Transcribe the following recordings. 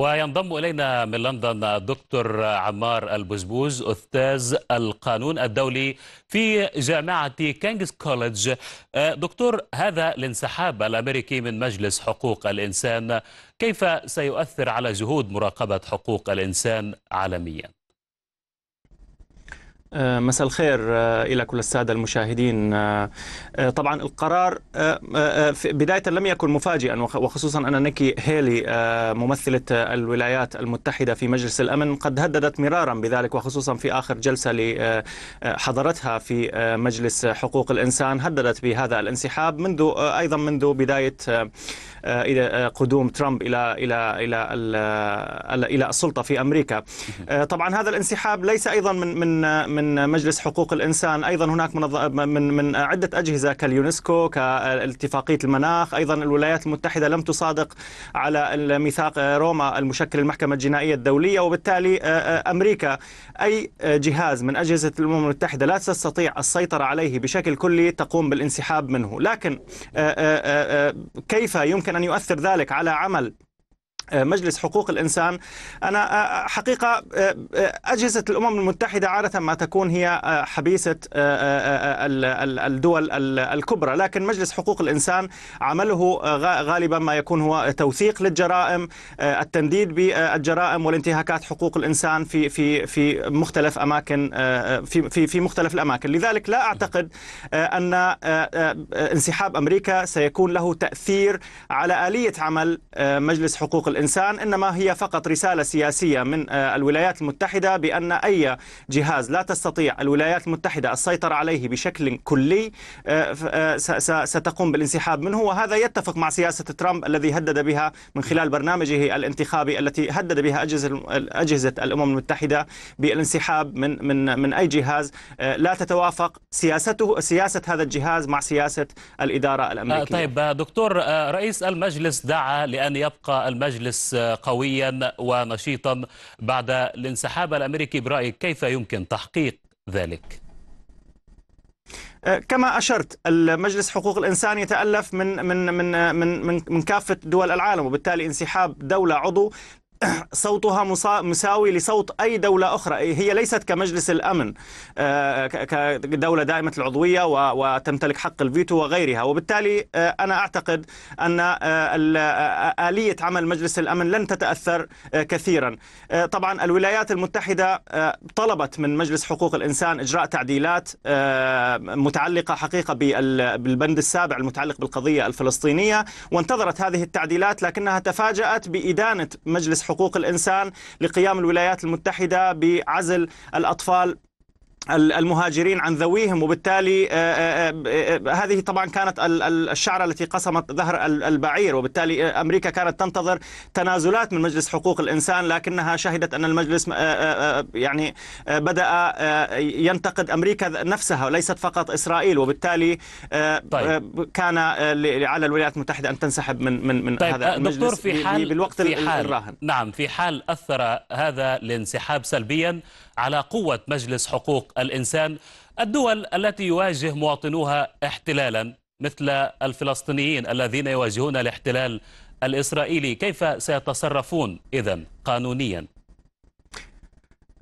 وينضم إلينا من لندن الدكتور عمار البزبوز أستاذ القانون الدولي في جامعة كينجز كوليدج دكتور هذا الانسحاب الأمريكي من مجلس حقوق الإنسان كيف سيؤثر على جهود مراقبة حقوق الإنسان عالمياً؟ آه، مساء الخير آه، إلى كل السادة المشاهدين آه، طبعا القرار بداية لم يكن مفاجئا وخصوصا أن نيكي هيلي ممثلة الولايات المتحدة في مجلس الأمن قد هددت مرارا بذلك وخصوصا في آخر جلسة لحضرتها في مجلس حقوق الإنسان هددت بهذا الانسحاب منذ أيضا منذ بداية قدوم ترامب إلى إلى إلى إلى السلطة في أمريكا طبعا هذا الانسحاب ليس أيضا من من من مجلس حقوق الانسان ايضا هناك من من من عده اجهزه كاليونسكو كاتفاقيه المناخ ايضا الولايات المتحده لم تصادق على ميثاق روما المشكل المحكمه الجنائيه الدوليه وبالتالي آه، آه، امريكا اي جهاز من اجهزه الامم المتحده لا تستطيع السيطره عليه بشكل كلي تقوم بالانسحاب منه لكن آه، كيف يمكن ان يؤثر ذلك على عمل آه، مجلس حقوق الانسان انا آه، آه، حقيقه اجهزه الامم المتحده عاده ما تكون هي حبيسه الدول الكبرى لكن مجلس حقوق الانسان عمله غالبا ما يكون هو توثيق للجرائم التنديد بالجرائم والانتهاكات حقوق الانسان في في في مختلف اماكن في في في مختلف الاماكن لذلك لا اعتقد ان انسحاب امريكا سيكون له تاثير على اليه عمل مجلس حقوق الإنسان الإنسان إنما هي فقط رسالة سياسية من آه، الولايات المتحدة بأن أي جهاز لا تستطيع الولايات المتحدة السيطرة عليه بشكل كلي آه، آه، ستقوم بالانسحاب منه وهذا يتفق مع سياسة ترامب الذي هدد بها من خلال برنامجه الانتخابي التي هدد بها أجهزة, أجهزة الأمم المتحدة بالانسحاب من من من أي جهاز لا تتوافق سياسته سياسة هذا الجهاز مع سياسة الإدارة الأمريكية طيب دكتور رئيس المجلس دعا لأن يبقى المجلس المجلس قويا ونشيطا بعد الانسحاب الامريكي برايك كيف يمكن تحقيق ذلك؟ أه، كما اشرت المجلس حقوق الانسان يتالف من من من من من, من كافه دول العالم وبالتالي انسحاب دوله عضو صوتها مساوي لصوت أي دولة أخرى إيه، هي ليست كمجلس الأمن آه، كدولة دائمة العضوية وتمتلك حق الفيتو وغيرها وبالتالي آه، أنا أعتقد أن آه، آلية عمل مجلس الأمن لن تتأثر كثيرا طبعا الولايات المتحدة طلبت من مجلس حقوق الإنسان إجراء تعديلات متعلقة حقيقة بالبند السابع المتعلق بالقضية الفلسطينية وانتظرت هذه التعديلات لكنها تفاجأت بإدانة مجلس حقوق الإنسان لقيام الولايات المتحدة بعزل الأطفال المهاجرين عن ذويهم وبالتالي آه، آه، آه، هذه طبعا كانت الشعرة التي قسمت ظهر البعير وبالتالي أمريكا كانت تنتظر تنازلات من مجلس حقوق الإنسان لكنها شهدت أن المجلس يعني بدأ ينتقد أمريكا نفسها وليست فقط إسرائيل وبالتالي طيب. كان على الولايات المتحدة أن تنسحب من من من طيب. هذا المجلس دكتور في حال بالوقت في حال الراهن نعم في حال أثر هذا الانسحاب سلبيا على قوة مجلس حقوق الإنسان الدول التي يواجه مواطنوها احتلالا مثل الفلسطينيين الذين يواجهون الاحتلال الإسرائيلي كيف سيتصرفون إذا قانونيا؟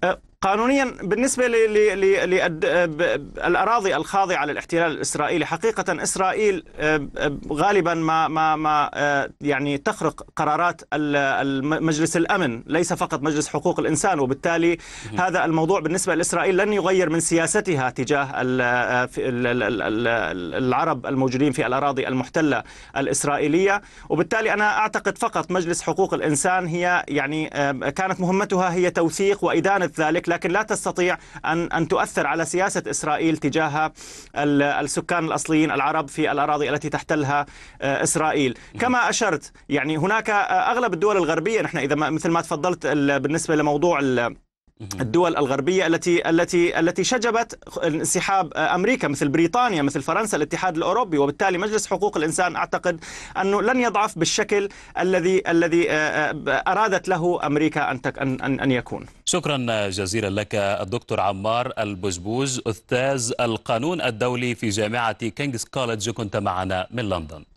أه، قانونيا بالنسبة للأراضي الخاضعة للاحتلال الإسرائيلي حقيقة إسرائيل آه، آه، غالبا ما ما ما آه، يعني تخرق قرارات مجلس الأمن ليس فقط مجلس حقوق الإنسان وبالتالي هذا الموضوع بالنسبة لإسرائيل لن يغير من سياستها تجاه العرب الموجودين في الأراضي المحتلة الإسرائيلية وبالتالي أنا أعتقد فقط مجلس حقوق الإنسان هي يعني كانت مهمتها هي توثيق وإدانة ذلك الكويت لكن لا تستطيع أن أن تؤثر على سياسة إسرائيل تجاه السكان الأصليين العرب في الأراضي التي تحتلها آه، إسرائيل كما أشرت يعني هناك آه، أغلب الدول الغربية نحن إذا مثل ما تفضلت بالنسبة لموضوع الدول الغربيه التي التي التي شجبت انسحاب امريكا مثل بريطانيا مثل فرنسا الاتحاد الاوروبي وبالتالي مجلس حقوق الانسان اعتقد انه لن يضعف بالشكل الذي الذي آه، آه، ارادت له امريكا ان ان ان يكون. شكرا جزيلا لك الدكتور عمار البزبوز استاذ القانون الدولي في جامعه كينجز كولج كنت معنا من لندن.